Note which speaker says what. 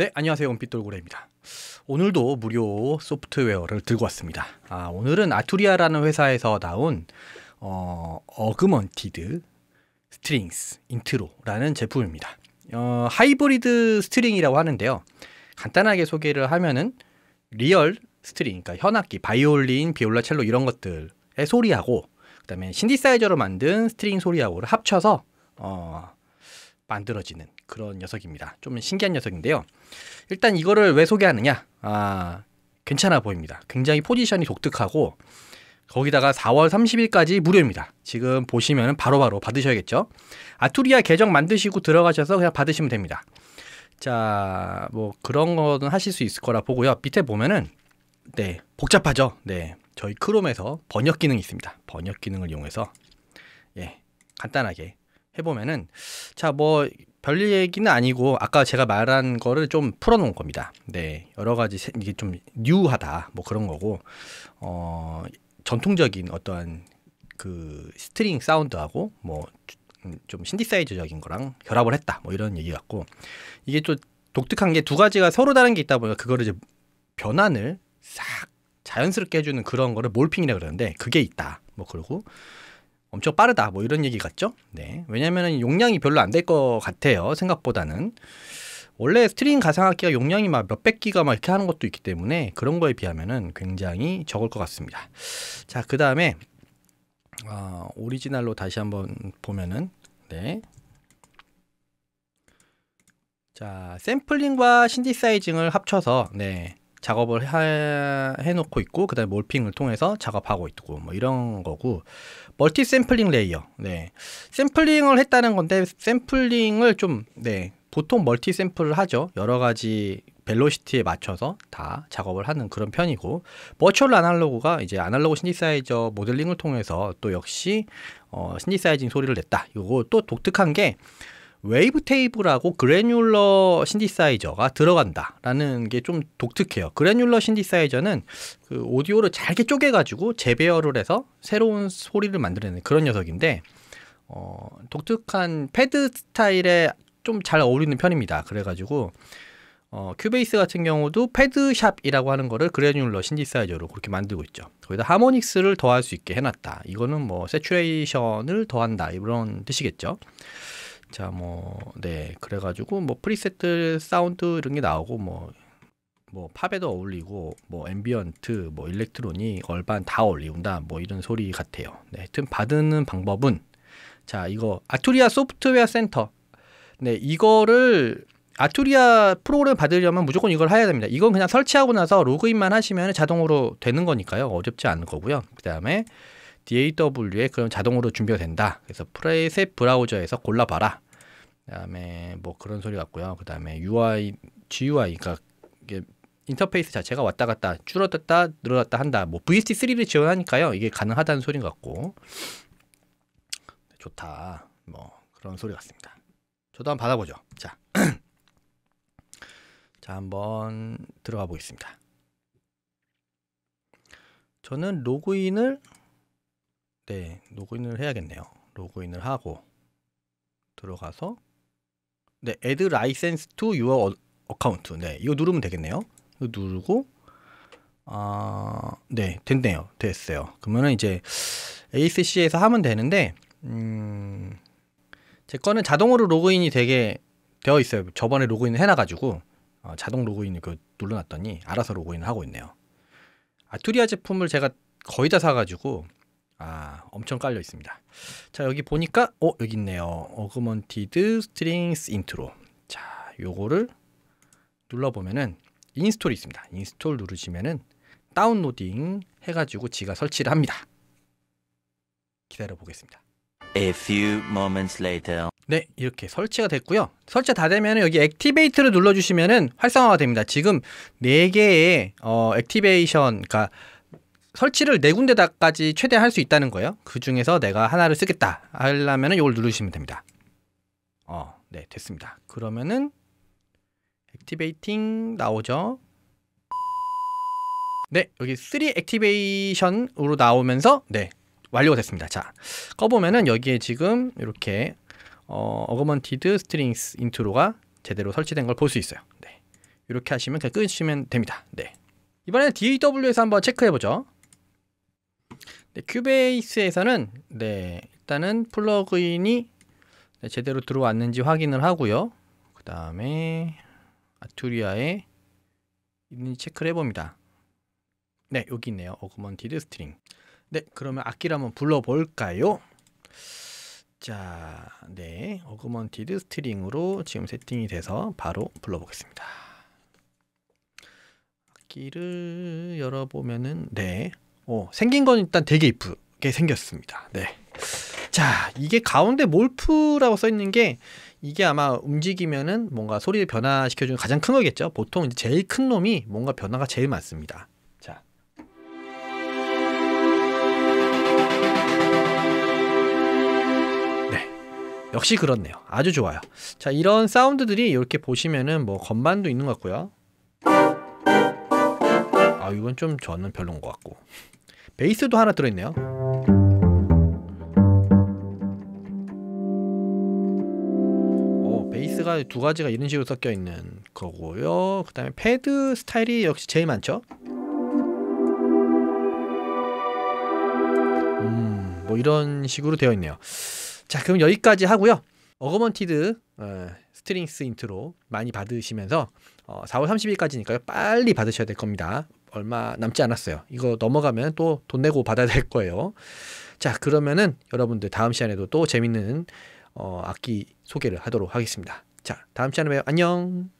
Speaker 1: 네, 안녕하세요. 원빛돌고래입니다. 오늘도 무료 소프트웨어를 들고 왔습니다. 아, 오늘은 아투리아라는 회사에서 나온 어, 어그먼티드 스트링스 인트로라는 제품입니다. 어, 하이브리드 스트링이라고 하는데요. 간단하게 소개를 하면은 리얼 스트링, 그러니까 현악기, 바이올린, 비올라, 첼로 이런 것들의 소리하고 그다음에 신디사이저로 만든 스트링 소리하고를 합쳐서 어, 만들어지는 그런 녀석입니다. 좀 신기한 녀석인데요. 일단 이거를 왜 소개하느냐? 아, 괜찮아 보입니다. 굉장히 포지션이 독특하고 거기다가 4월 30일까지 무료입니다. 지금 보시면 바로바로 받으셔야겠죠. 아투리아 계정 만드시고 들어가셔서 그냥 받으시면 됩니다. 자, 뭐 그런 거는 하실 수 있을 거라 보고요. 밑에 보면은 네, 복잡하죠. 네. 저희 크롬에서 번역 기능이 있습니다. 번역 기능을 이용해서 예, 간단하게 해보면은 자 뭐 별 얘기는 아니고 아까 제가 말한 거를 좀 풀어놓은 겁니다. 네 여러 가지 세, 이게 좀 뉴하다 뭐 그런 거고 어 전통적인 어떤그 스트링 사운드하고 뭐좀 음, 신디사이즈적인 거랑 결합을 했다 뭐 이런 얘기 같고 이게 또 독특한 게 두 가지가 서로 다른 게 있다 보니까 그거를 이제 변환을 싹 자연스럽게 해주는 그런 거를 몰핑이라 그러는데 그게 있다 뭐 그러고 엄청 빠르다 뭐 이런 얘기 같죠? 네. 왜냐면은 용량이 별로 안 될 것 같아요. 생각보다는. 원래 스트링 가상악기가 용량이 막 몇백 기가 막 이렇게 하는 것도 있기 때문에 그런 거에 비하면은 굉장히 적을 것 같습니다. 자, 그 다음에 어, 오리지널로 다시 한번 보면은 네. 자, 샘플링과 신디사이징을 합쳐서 네. 작업을 해놓고 있고 그다음에 몰핑을 통해서 작업하고 있고 뭐 이런 거고 멀티 샘플링 레이어 네 샘플링을 했다는 건데 샘플링을 좀 네 보통 멀티 샘플을 하죠 여러 가지 벨로시티에 맞춰서 다 작업을 하는 그런 편이고 버츄얼 아날로그가 이제 아날로그 신디사이저 모델링을 통해서 또 역시 어, 신디사이징 소리를 냈다 이거 또 독특한 게 웨이브 테이블하고 그래뉴러 신디사이저가 들어간다라는 게 좀 독특해요. 그래뉴러 신디사이저는 그 오디오를 잘게 쪼개가지고 재배열을 해서 새로운 소리를 만들어내는 그런 녀석인데 어, 독특한 패드 스타일에 좀 잘 어울리는 편입니다. 그래가지고 어, 큐베이스 같은 경우도 패드샵이라고 하는 거를 그래뉴러 신디사이저로 그렇게 만들고 있죠. 거기다 하모닉스를 더할 수 있게 해놨다. 이거는 뭐 세츄레이션을 더한다 이런 뜻이겠죠. 자, 뭐, 네. 그래가지고, 뭐, 프리세트 사운드 이런 게 나오고, 뭐, 뭐, 팝에도 어울리고, 뭐, 앰비언트, 뭐, 일렉트로닉, 얼반 다어울리운다 뭐, 이런 소리 같아요. 네. 하여튼, 받는 방법은, 자, 이거, 아투리아 소프트웨어 센터. 네. 이거를, 아투리아 프로그램 받으려면 무조건 이걸 해야 됩니다. 이건 그냥 설치하고 나서 로그인만 하시면 자동으로 되는 거니까요. 어렵지 않은 거고요. 그 다음에, DAW에 그럼 자동으로 준비가 된다. 그래서 프레셋 브라우저에서 골라봐라. 그다음에 뭐 그런 소리 같고요. 그다음에 UI, GUI 그러니까 이게 인터페이스 자체가 왔다 갔다 줄어들었다 늘어났다 한다. 뭐 VST3를 지원하니까요. 이게 가능하다는 소리 같고 네, 좋다. 뭐 그런 소리 같습니다. 저도 한번 받아보죠. 자, 자 한번 들어가 보겠습니다. 저는 로그인을 네, 로그인을 해야겠네요. 로그인을 하고 들어가서 네, add license to your account. 네, 이거 누르면 되겠네요. 이거 누르고 아, 네, 됐네요. 됐어요. 그러면은 이제 ACC에서 하면 되는데 음, 제 거는 자동으로 로그인이 되게 되어 있어요. 저번에 로그인 해놔가지고 어, 자동 로그인 그 눌러놨더니 알아서 로그인을 하고 있네요. 아투리아 제품을 제가 거의 다 사가지고 아 엄청 깔려 있습니다. 자 여기 보니까 어 여기 있네요. 어그먼티드 스트링스 인트로. 자 요거를 눌러보면은 인스톨이 있습니다. 인스톨 누르시면은 다운로딩 해가지고 지가 설치를 합니다. 기다려 보겠습니다. A few moments later. 네, 이렇게 설치가 됐고요. 설치 다 되면 여기 액티베이트를 눌러주시면 은 활성화가 됩니다. 지금 4개의 어, 액티베이션, 그러니까 설치를 네 군데다까지 최대 할수 있다는 거예요. 그 중에서 내가 하나를 쓰겠다 하려면은 이걸 누르시면 됩니다. 어, 네, 됐습니다. 그러면은 액티베이팅 나오죠. 네, 여기 3 액티베이션으로 나오면서 네, 완료가 됐습니다. 자, 꺼보면은 여기에 지금 이렇게 어, 어거먼티드 스트링스 인트로가 제대로 설치된 걸 볼 수 있어요. 네, 이렇게 하시면 그냥 끄시면 됩니다. 네, 이번에는 DAW에서 한번 체크해보죠. 네, 큐베이스에서는 네, 일단은 플러그인이 네, 제대로 들어왔는지 확인을 하고요. 그 다음에 아투리아에 있는지 체크를 해봅니다. 네, 여기 있네요. 어그먼티드 스트링. 네, 그러면 악기를 한번 불러볼까요? 자, 네, 어그먼티드 스트링으로 지금 세팅이 돼서 바로 불러보겠습니다. 악기를 열어보면은 네, 어, 생긴 건 일단 되게 이쁘게 생겼습니다. 네. 자, 이게 가운데 몰프라고 써 있는 게 이게 아마 움직이면은 뭔가 소리를 변화시켜주는 가장 큰 거겠죠. 보통 이제 제일 큰 놈이 뭔가 변화가 제일 많습니다. 자. 네. 역시 그렇네요. 아주 좋아요. 자, 이런 사운드들이 이렇게 보시면은 뭐 건반도 있는 것 같고요. 아, 이건 좀 저는 별로인것 같고. 베이스도 하나 들어있네요. 오, 베이스가 두 가지가 이런 식으로 섞여 있는 거고요. 그 다음에 패드 스타일이 역시 제일 많죠. 음, 뭐 이런 식으로 되어 있네요. 자, 그럼 여기까지 하고요. 어그먼티드 어, 스트링스 인트로 많이 받으시면서 어, 4월 30일까지니까요. 빨리 받으셔야 될 겁니다. 얼마 남지 않았어요. 이거 넘어가면 또 돈 내고 받아야 될 거예요. 자, 그러면은 여러분들 다음 시간에도 또 재밌는 어, 악기 소개를 하도록 하겠습니다. 자, 다음 시간에 봬요. 안녕!